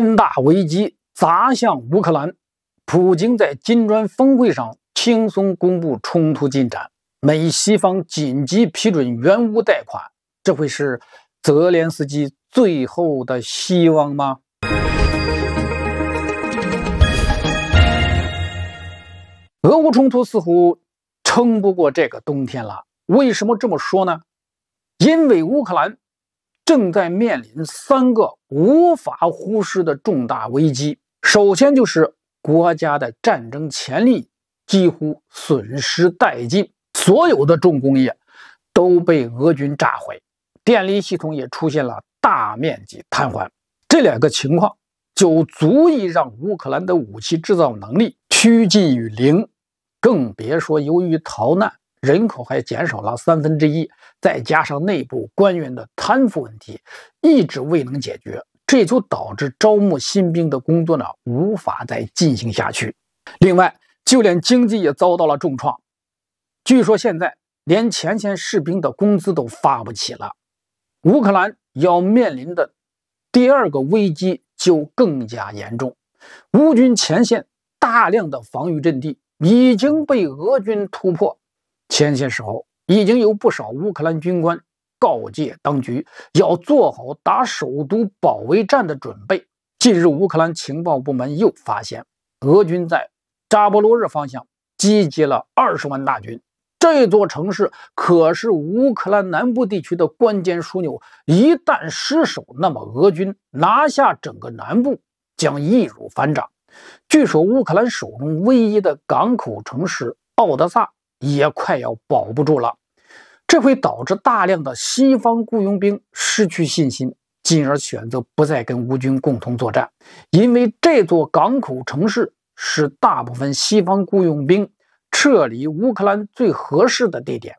三大危机砸向乌克兰，普京在金砖峰会上轻松公布冲突进展，美西方紧急批准援乌贷款，这会是泽连斯基最后的希望吗？俄乌冲突似乎撑不过这个冬天了，为什么这么说呢？因为乌克兰。正在面临三个无法忽视的重大危机。首先就是国家的战争潜力几乎损失殆尽，所有的重工业都被俄军炸毁，电力系统也出现了大面积瘫痪。这两个情况就足以让乌克兰的武器制造能力趋近于零，更别说由于逃难。人口还减少了三分之一，再加上内部官员的贪腐问题一直未能解决，这就导致招募新兵的工作呢无法再进行下去。另外，就连经济也遭到了重创，据说现在连前线士兵的工资都发不起了。乌克兰要面临的第二个危机就更加严重，乌军前线大量的防御阵地已经被俄军突破。前些时候，已经有不少乌克兰军官告诫当局要做好打首都保卫战的准备。近日，乌克兰情报部门又发现，俄军在扎波罗热方向集结了二十万大军。这座城市可是乌克兰南部地区的关键枢纽，一旦失守，那么俄军拿下整个南部将易如反掌。据守乌克兰手中唯一的港口城市奥德萨。也快要保不住了，这会导致大量的西方雇佣兵失去信心，进而选择不再跟乌军共同作战。因为这座港口城市是大部分西方雇佣兵撤离乌克兰最合适的地点。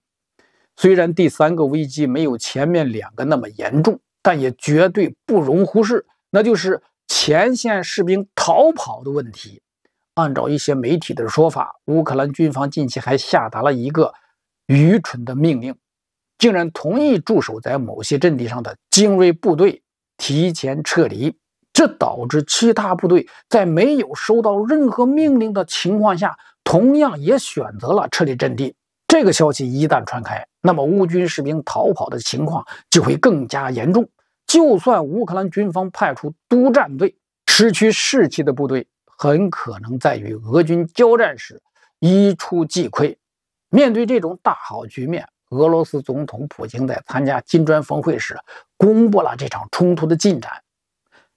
虽然第三个危机没有前面两个那么严重，但也绝对不容忽视，那就是前线士兵逃跑的问题。按照一些媒体的说法，乌克兰军方近期还下达了一个愚蠢的命令，竟然同意驻守在某些阵地上的精锐部队提前撤离，这导致其他部队在没有收到任何命令的情况下，同样也选择了撤离阵地。这个消息一旦传开，那么乌军士兵逃跑的情况就会更加严重。就算乌克兰军方派出督战队，失去士气的部队。很可能在与俄军交战时一出即溃。面对这种大好局面，俄罗斯总统普京在参加金砖峰会时公布了这场冲突的进展，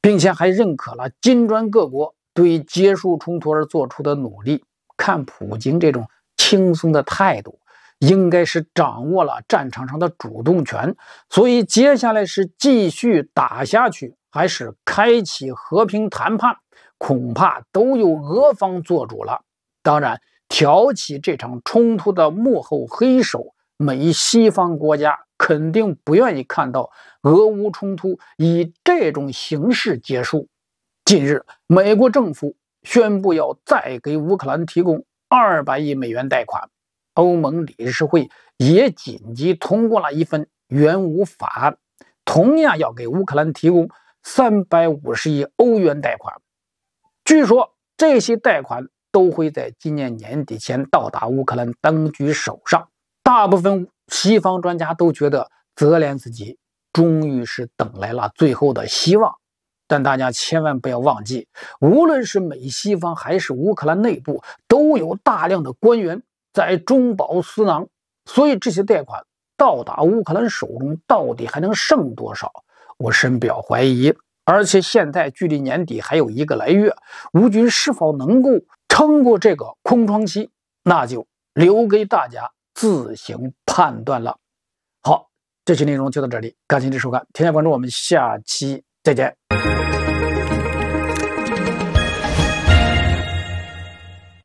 并且还认可了金砖各国对结束冲突而做出的努力。看普京这种轻松的态度，应该是掌握了战场上的主动权。所以，接下来是继续打下去，还是开启和平谈判？恐怕都由俄方做主了。当然，挑起这场冲突的幕后黑手，美西方国家肯定不愿意看到俄乌冲突以这种形式结束。近日，美国政府宣布要再给乌克兰提供二百亿美元贷款，欧盟理事会也紧急通过了一份援乌法案，同样要给乌克兰提供三百五十亿欧元贷款。据说这些贷款都会在今年年底前到达乌克兰当局手上。大部分西方专家都觉得，泽连斯基终于是等来了最后的希望。但大家千万不要忘记，无论是美西方还是乌克兰内部，都有大量的官员在中饱私囊。所以，这些贷款到达乌克兰手中，到底还能剩多少？我深表怀疑。而且现在距离年底还有一个来月，吴军是否能够撑过这个空窗期，那就留给大家自行判断了。好，这期内容就到这里，感谢您的收看，添加关注，我们下期再见。